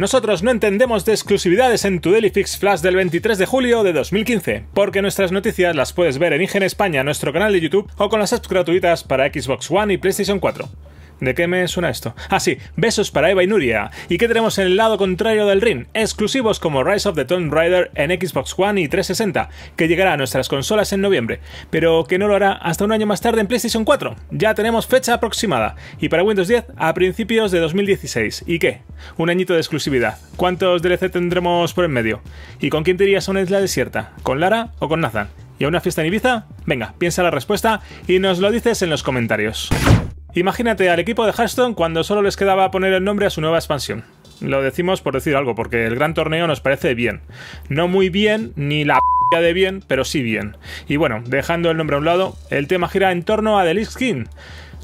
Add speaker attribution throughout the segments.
Speaker 1: Nosotros no entendemos de exclusividades en tu Fix Flash del 23 de julio de 2015, porque nuestras noticias las puedes ver en Ingen España, nuestro canal de YouTube o con las apps gratuitas para Xbox One y PlayStation 4. ¿De qué me suena esto? Ah, sí, besos para Eva y Nuria. ¿Y qué tenemos en el lado contrario del ring? Exclusivos como Rise of the Tomb Raider en Xbox One y 360, que llegará a nuestras consolas en noviembre, pero que no lo hará hasta un año más tarde en PlayStation 4. Ya tenemos fecha aproximada, y para Windows 10 a principios de 2016. ¿Y qué? Un añito de exclusividad. ¿Cuántos DLC tendremos por en medio? ¿Y con quién te a una isla desierta? ¿Con Lara o con Nathan? ¿Y a una fiesta en Ibiza? Venga, piensa la respuesta y nos lo dices en los comentarios. Imagínate al equipo de Hearthstone cuando solo les quedaba poner el nombre a su nueva expansión. Lo decimos por decir algo, porque el gran torneo nos parece bien. No muy bien, ni la p de bien, pero sí bien. Y bueno, dejando el nombre a un lado, el tema gira en torno a The skin. Skin,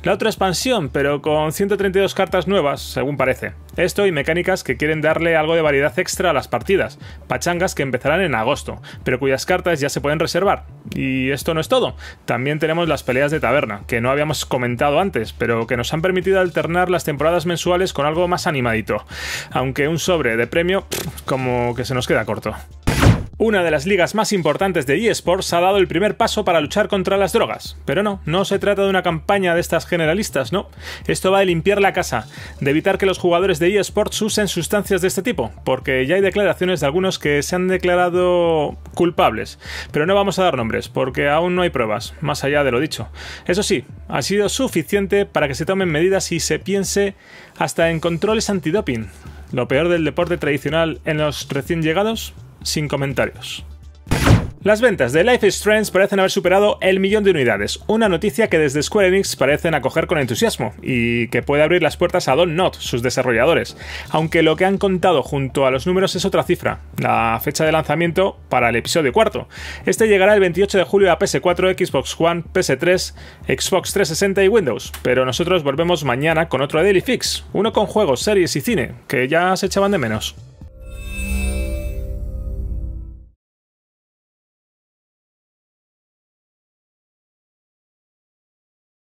Speaker 1: la otra expansión, pero con 132 cartas nuevas, según parece. Esto y mecánicas que quieren darle algo de variedad extra a las partidas, pachangas que empezarán en agosto, pero cuyas cartas ya se pueden reservar. Y esto no es todo, también tenemos las peleas de taberna, que no habíamos comentado antes, pero que nos han permitido alternar las temporadas mensuales con algo más animadito, aunque un sobre de premio como que se nos queda corto. Una de las ligas más importantes de eSports ha dado el primer paso para luchar contra las drogas. Pero no, no se trata de una campaña de estas generalistas, no. Esto va de limpiar la casa, de evitar que los jugadores de eSports usen sustancias de este tipo, porque ya hay declaraciones de algunos que se han declarado culpables. Pero no vamos a dar nombres, porque aún no hay pruebas, más allá de lo dicho. Eso sí, ha sido suficiente para que se tomen medidas y se piense hasta en controles antidoping. Lo peor del deporte tradicional en los recién llegados sin comentarios. Las ventas de Life is Strange parecen haber superado el millón de unidades, una noticia que desde Square Enix parecen acoger con entusiasmo y que puede abrir las puertas a Don Not, sus desarrolladores, aunque lo que han contado junto a los números es otra cifra, la fecha de lanzamiento para el episodio cuarto. Este llegará el 28 de julio a PS4, Xbox One, PS3, Xbox 360 y Windows, pero nosotros volvemos mañana con otro Daily Fix, uno con juegos, series y cine, que ya se echaban de menos.